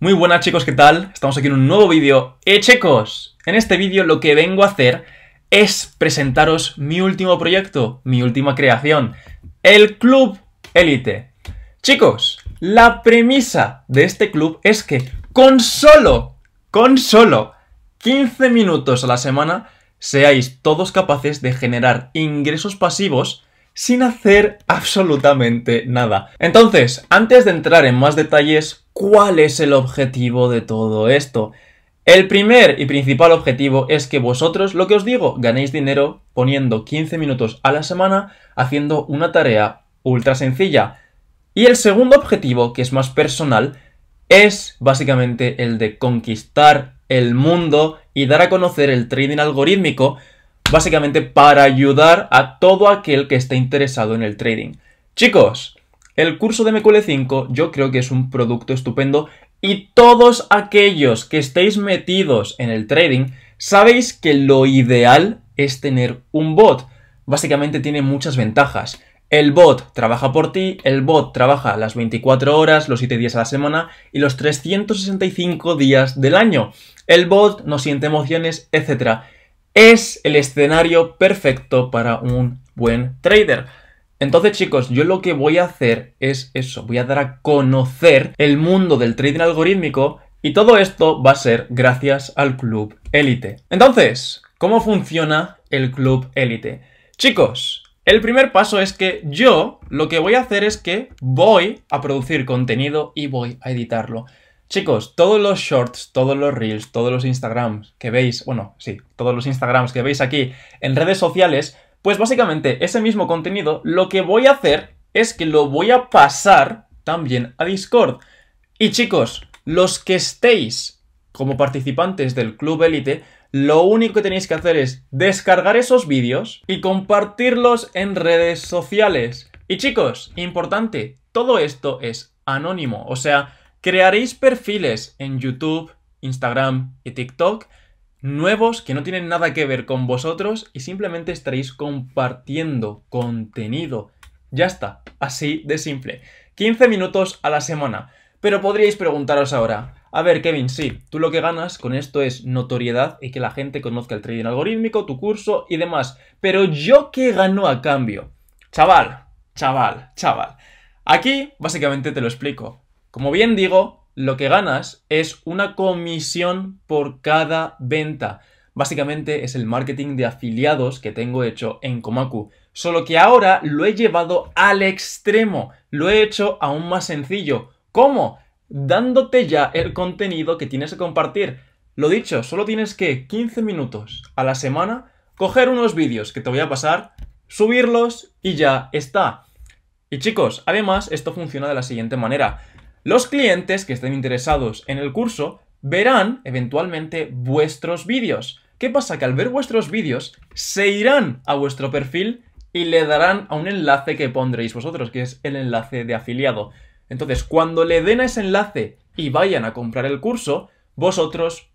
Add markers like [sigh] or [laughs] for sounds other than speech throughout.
Muy buenas chicos, ¿qué tal? Estamos aquí en un nuevo vídeo. ¡Eh chicos! En este vídeo lo que vengo a hacer es presentaros mi último proyecto, mi última creación, el Club Elite. Chicos, la premisa de este club es que con solo, con solo 15 minutos a la semana seáis todos capaces de generar ingresos pasivos sin hacer absolutamente nada. Entonces, antes de entrar en más detalles, ¿Cuál es el objetivo de todo esto? El primer y principal objetivo es que vosotros, lo que os digo, ganéis dinero poniendo 15 minutos a la semana haciendo una tarea ultra sencilla. Y el segundo objetivo, que es más personal, es básicamente el de conquistar el mundo y dar a conocer el trading algorítmico, básicamente para ayudar a todo aquel que esté interesado en el trading. Chicos, el curso de MQL5 yo creo que es un producto estupendo y todos aquellos que estéis metidos en el trading sabéis que lo ideal es tener un bot. Básicamente tiene muchas ventajas. El bot trabaja por ti, el bot trabaja las 24 horas, los 7 días a la semana y los 365 días del año. El bot no siente emociones, etc. Es el escenario perfecto para un buen trader. Entonces chicos, yo lo que voy a hacer es eso, voy a dar a conocer el mundo del trading algorítmico y todo esto va a ser gracias al Club Elite. Entonces, ¿cómo funciona el Club Elite? Chicos, el primer paso es que yo lo que voy a hacer es que voy a producir contenido y voy a editarlo. Chicos, todos los shorts, todos los reels, todos los Instagrams que veis, bueno, sí, todos los Instagrams que veis aquí en redes sociales pues básicamente ese mismo contenido lo que voy a hacer es que lo voy a pasar también a Discord. Y chicos, los que estéis como participantes del Club Elite, lo único que tenéis que hacer es descargar esos vídeos y compartirlos en redes sociales. Y chicos, importante, todo esto es anónimo, o sea, crearéis perfiles en YouTube, Instagram y TikTok nuevos que no tienen nada que ver con vosotros y simplemente estaréis compartiendo contenido. Ya está, así de simple. 15 minutos a la semana. Pero podríais preguntaros ahora, a ver Kevin, sí, tú lo que ganas con esto es notoriedad y que la gente conozca el trading algorítmico, tu curso y demás. Pero yo qué gano a cambio? Chaval, chaval, chaval. Aquí básicamente te lo explico. Como bien digo, lo que ganas es una comisión por cada venta. Básicamente es el marketing de afiliados que tengo hecho en Komaku. Solo que ahora lo he llevado al extremo, lo he hecho aún más sencillo. ¿Cómo? Dándote ya el contenido que tienes que compartir. Lo dicho, solo tienes que 15 minutos a la semana coger unos vídeos que te voy a pasar, subirlos y ya está. Y chicos, además esto funciona de la siguiente manera. Los clientes que estén interesados en el curso verán eventualmente vuestros vídeos. ¿Qué pasa? Que al ver vuestros vídeos se irán a vuestro perfil y le darán a un enlace que pondréis vosotros, que es el enlace de afiliado. Entonces, cuando le den a ese enlace y vayan a comprar el curso, vosotros,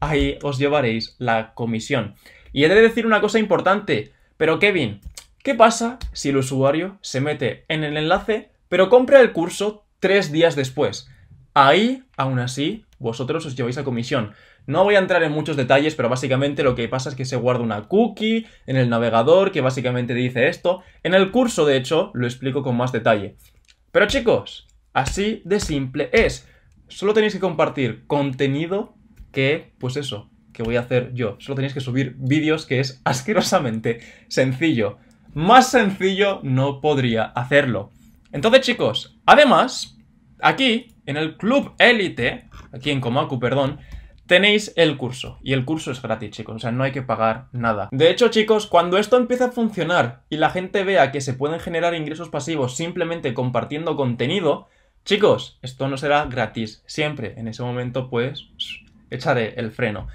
ahí os llevaréis la comisión. Y he de decir una cosa importante, pero Kevin, ¿qué pasa si el usuario se mete en el enlace, pero compra el curso tres días después. Ahí, aún así, vosotros os lleváis a comisión. No voy a entrar en muchos detalles, pero básicamente lo que pasa es que se guarda una cookie en el navegador que básicamente dice esto. En el curso, de hecho, lo explico con más detalle. Pero chicos, así de simple es. Solo tenéis que compartir contenido que, pues eso, que voy a hacer yo. Solo tenéis que subir vídeos que es asquerosamente sencillo. Más sencillo no podría hacerlo. Entonces chicos, además, Aquí, en el Club Élite, aquí en Komaku, perdón, tenéis el curso. Y el curso es gratis, chicos, o sea, no hay que pagar nada. De hecho, chicos, cuando esto empiece a funcionar y la gente vea que se pueden generar ingresos pasivos simplemente compartiendo contenido, chicos, esto no será gratis. Siempre, en ese momento, pues, echaré el freno.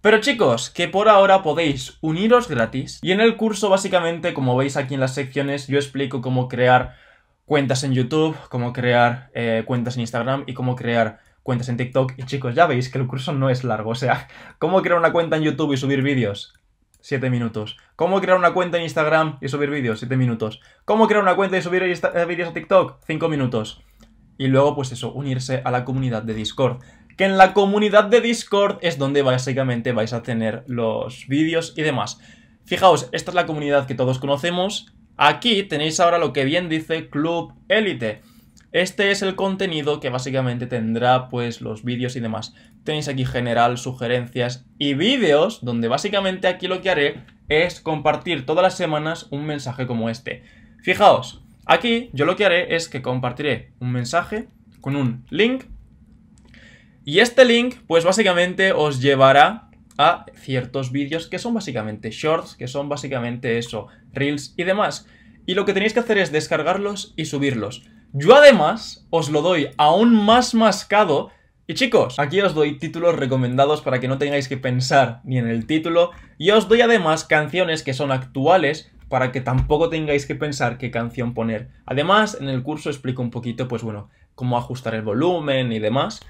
Pero chicos, que por ahora podéis uniros gratis y en el curso básicamente, como veis aquí en las secciones, yo explico cómo crear cuentas en YouTube, cómo crear eh, cuentas en Instagram y cómo crear cuentas en TikTok. Y chicos, ya veis que el curso no es largo. O sea, [laughs] cómo crear una cuenta en YouTube y subir vídeos. Siete minutos. ¿Cómo crear una cuenta en Instagram y subir vídeos? Siete minutos. ¿Cómo crear una cuenta y subir eh, vídeos a TikTok? Cinco minutos. Y luego, pues eso, unirse a la comunidad de Discord. Que en la comunidad de Discord es donde básicamente vais a tener los vídeos y demás. Fijaos, esta es la comunidad que todos conocemos, Aquí tenéis ahora lo que bien dice Club Elite. Este es el contenido que básicamente tendrá pues los vídeos y demás. Tenéis aquí general, sugerencias y vídeos, donde básicamente aquí lo que haré es compartir todas las semanas un mensaje como este. Fijaos, aquí yo lo que haré es que compartiré un mensaje con un link y este link pues básicamente os llevará a ciertos vídeos que son básicamente shorts, que son básicamente eso, reels y demás. Y lo que tenéis que hacer es descargarlos y subirlos. Yo además os lo doy aún más mascado. Y chicos, aquí os doy títulos recomendados para que no tengáis que pensar ni en el título. Y os doy además canciones que son actuales para que tampoco tengáis que pensar qué canción poner. Además, en el curso explico un poquito, pues bueno, cómo ajustar el volumen y demás.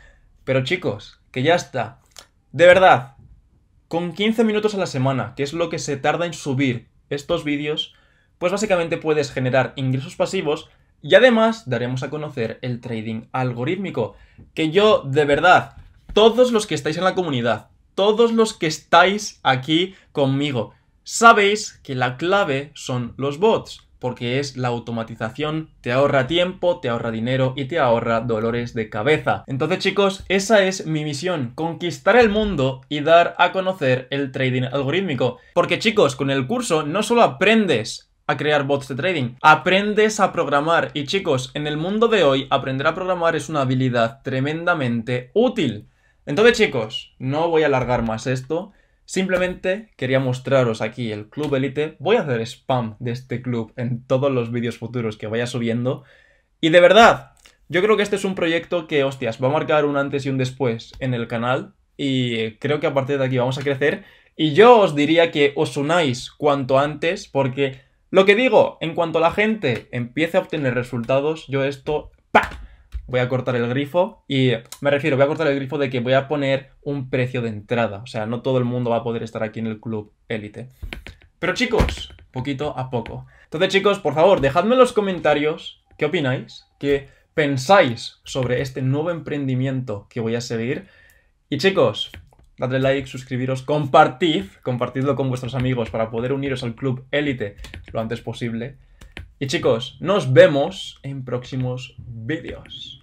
Pero chicos, que ya está. De verdad, con 15 minutos a la semana, que es lo que se tarda en subir estos vídeos, pues básicamente puedes generar ingresos pasivos y además daremos a conocer el trading algorítmico, que yo de verdad, todos los que estáis en la comunidad, todos los que estáis aquí conmigo, sabéis que la clave son los bots porque es la automatización, te ahorra tiempo, te ahorra dinero y te ahorra dolores de cabeza. Entonces chicos, esa es mi misión, conquistar el mundo y dar a conocer el trading algorítmico. Porque chicos, con el curso no solo aprendes a crear bots de trading. Aprendes a programar y chicos, en el mundo de hoy aprender a programar es una habilidad tremendamente útil. Entonces chicos, no voy a alargar más esto. Simplemente quería mostraros aquí el Club Elite. Voy a hacer spam de este club en todos los vídeos futuros que vaya subiendo. Y de verdad, yo creo que este es un proyecto que, hostias, va a marcar un antes y un después en el canal. Y creo que a partir de aquí vamos a crecer. Y yo os diría que os unáis cuanto antes, porque lo que digo, en cuanto la gente empiece a obtener resultados, yo esto voy a cortar el grifo y me refiero, voy a cortar el grifo de que voy a poner un precio de entrada. O sea, no todo el mundo va a poder estar aquí en el club élite. Pero chicos, poquito a poco. Entonces chicos, por favor, dejadme en los comentarios qué opináis, qué pensáis sobre este nuevo emprendimiento que voy a seguir. Y chicos, dadle like, suscribiros, compartid, compartidlo con vuestros amigos para poder uniros al club élite lo antes posible. Y chicos, nos vemos en próximos vídeos.